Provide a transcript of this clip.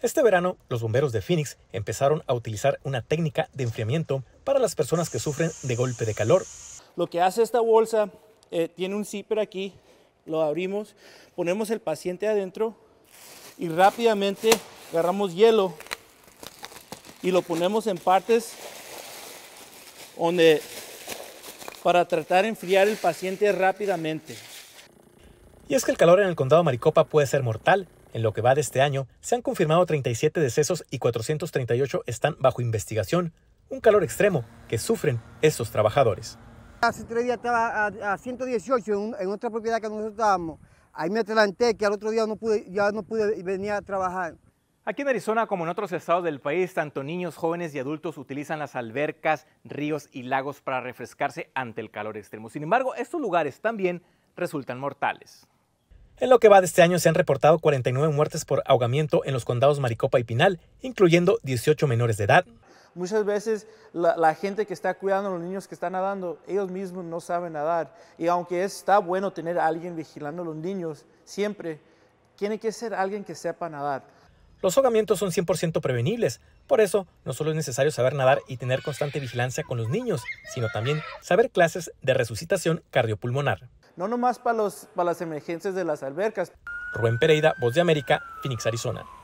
Este verano, los bomberos de Phoenix empezaron a utilizar una técnica de enfriamiento para las personas que sufren de golpe de calor. Lo que hace esta bolsa, eh, tiene un zipper aquí, lo abrimos, ponemos el paciente adentro y rápidamente agarramos hielo y lo ponemos en partes donde para tratar de enfriar el paciente rápidamente. Y es que el calor en el condado Maricopa puede ser mortal en lo que va de este año, se han confirmado 37 decesos y 438 están bajo investigación. Un calor extremo que sufren estos trabajadores. Hace tres días estaba a, 118 en, otra propiedad que nosotros estábamos. Ahí me adelanté que al otro día no ya no pude venir a trabajar. Aquí en Arizona, como en otros estados del país, tanto niños, jóvenes y adultos utilizan las albercas, ríos y lagos para refrescarse ante el calor extremo. Sin embargo, estos lugares también resultan mortales. En lo que va de este año se han reportado 49 muertes por ahogamiento en los condados Maricopa y Pinal, incluyendo 18 menores de edad. Muchas veces la, gente que está cuidando a los niños que están nadando, ellos mismos no saben nadar. Y aunque está bueno tener a alguien vigilando a los niños, siempre tiene que ser alguien que sepa nadar. Los ahogamientos son 100% prevenibles, por eso no solo es necesario saber nadar y tener constante vigilancia con los niños, sino también saber clases de resucitación cardiopulmonar no nomás para, los, para las emergencias de las albercas. Rubén Pereira, Voz de América, Phoenix, Arizona.